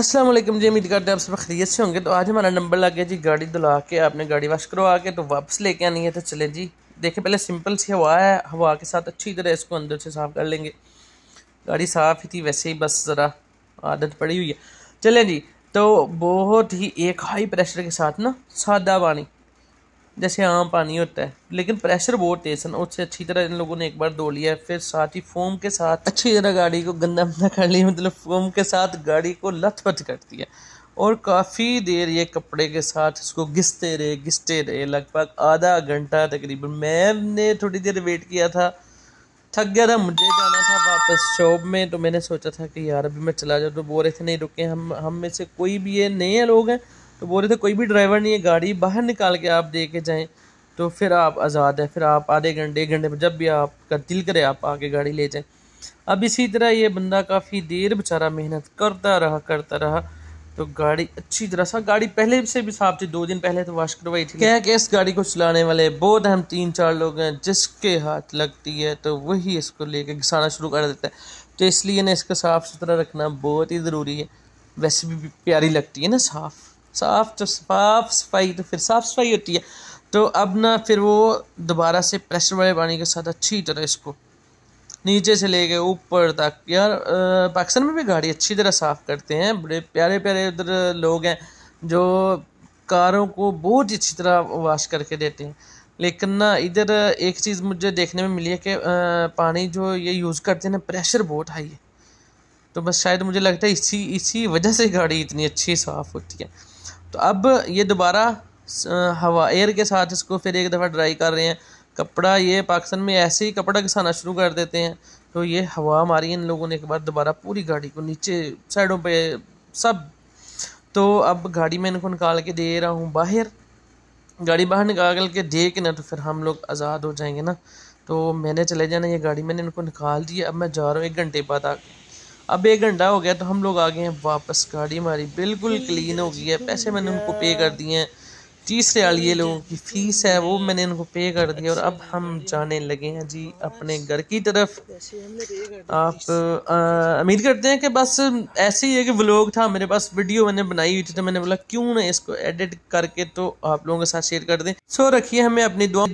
असलम जी उम्मीद करते हैं आप सब खरीद से होंगे तो आज हमारा नंबर लग गया जी गाड़ी धुला के आपने गाड़ी वाश करवा के तो वापस लेके आनी है तो चले जी देखें पहले सिंपल सी हवा है हवा के साथ अच्छी तरह इसको अंदर से साफ़ कर लेंगे गाड़ी साफ़ ही थी वैसे ही बस ज़रा आदत पड़ी हुई है चलें जी तो बहुत ही एक हाई प्रेशर के साथ ना सादा पानी जैसे आम पानी होता है लेकिन प्रेशर बहुत तेज था उससे अच्छी तरह इन लोगों ने एक बार धो लिया फिर साथ ही फोम के साथ अच्छी तरह गाड़ी को गंदा मंदा कर लिया मतलब फोम के साथ गाड़ी को लथ पथ कर दिया और काफ़ी देर ये कपड़े के साथ इसको घिसते रहे घिसते रहे लगभग आधा घंटा तकरीबन मैंने थोड़ी देर वेट किया था थक गया था मुझे जाना था वापस शॉप में तो मैंने सोचा था कि यार अभी मैं चला जाऊँ तो बोल रहे थे नहीं रुके हम हम में से कोई भी ये नए लोग हैं तो बोल रहे थे कोई भी ड्राइवर नहीं है गाड़ी बाहर निकाल के आप दे के जाएँ तो फिर आप आज़ाद है फिर आप आधे घंटे एक घंटे पर जब भी आपका दिल करे आप आके गाड़ी ले जाएँ अब इसी तरह ये बंदा काफ़ी देर बेचारा मेहनत करता रहा करता रहा तो गाड़ी अच्छी तरह सा गाड़ी पहले से भी साफ थी दो दिन पहले तो वॉश करवाई थी क्या कि इस गाड़ी को चलाने वाले बहुत अहम तीन चार लोग हैं जिसके हाथ लगती है तो वही इसको लेके घिसाना शुरू कर देता है तो इसलिए ना इसका साफ़ सुथरा रखना बहुत ही ज़रूरी है वैसे भी प्यारी लगती है ना साफ़ साफ तो साफ सफाई तो फिर साफ सफाई होती है तो अब ना फिर वो दोबारा से प्रेशर वाले पानी के साथ अच्छी तरह इसको नीचे से ले गए ऊपर तक यार पाकिस्तान में भी गाड़ी अच्छी तरह साफ़ करते हैं बड़े प्यारे प्यारे उधर लोग हैं जो कारों को बहुत ही अच्छी तरह वॉश करके देते हैं लेकिन ना इधर एक चीज़ मुझे देखने में मिली है कि पानी जो ये यूज़ करते हैं ना प्रेशर बहुत हाई है तो बस शायद मुझे लगता है इसी इसी वजह से गाड़ी इतनी अच्छी साफ़ होती है तो अब ये दोबारा हवा एयर के साथ इसको फिर एक दफ़ा ड्राई कर रहे हैं कपड़ा ये पाकिस्तान में ऐसे ही कपड़ा घिसाना शुरू कर देते हैं तो ये हवा मारी इन लोगों ने एक बार दोबारा पूरी गाड़ी को नीचे साइडों पे सब तो अब गाड़ी में इनको निकाल के दे रहा हूँ बाहर गाड़ी बाहर निकाल के दे के ना तो फिर हम लोग आज़ाद हो जाएंगे ना तो मैंने चले जाना ये गाड़ी मैंने इनको निकाल दिया अब मैं जा रहा हूँ एक घंटे बाद आके अब एक घंटा हो गया तो हम लोग आ गए हैं वापस गाड़ी हमारी बिल्कुल क्लीन हो गई है पैसे मैंने उनको पे कर दिए हैं तीस रियाल ये लोगों की फ़ीस है वो मैंने उनको पे कर दिया और अब हम जाने लगे हैं जी अपने घर की तरफ आप उम्मीद करते हैं कि बस ऐसे ही है कि व्लॉग था मेरे पास वीडियो मैंने बनाई हुई थी तो मैंने बोला क्यों ना इसको एडिट करके तो आप लोगों के साथ शेयर कर दें सो रखिए हमें अपनी दुआ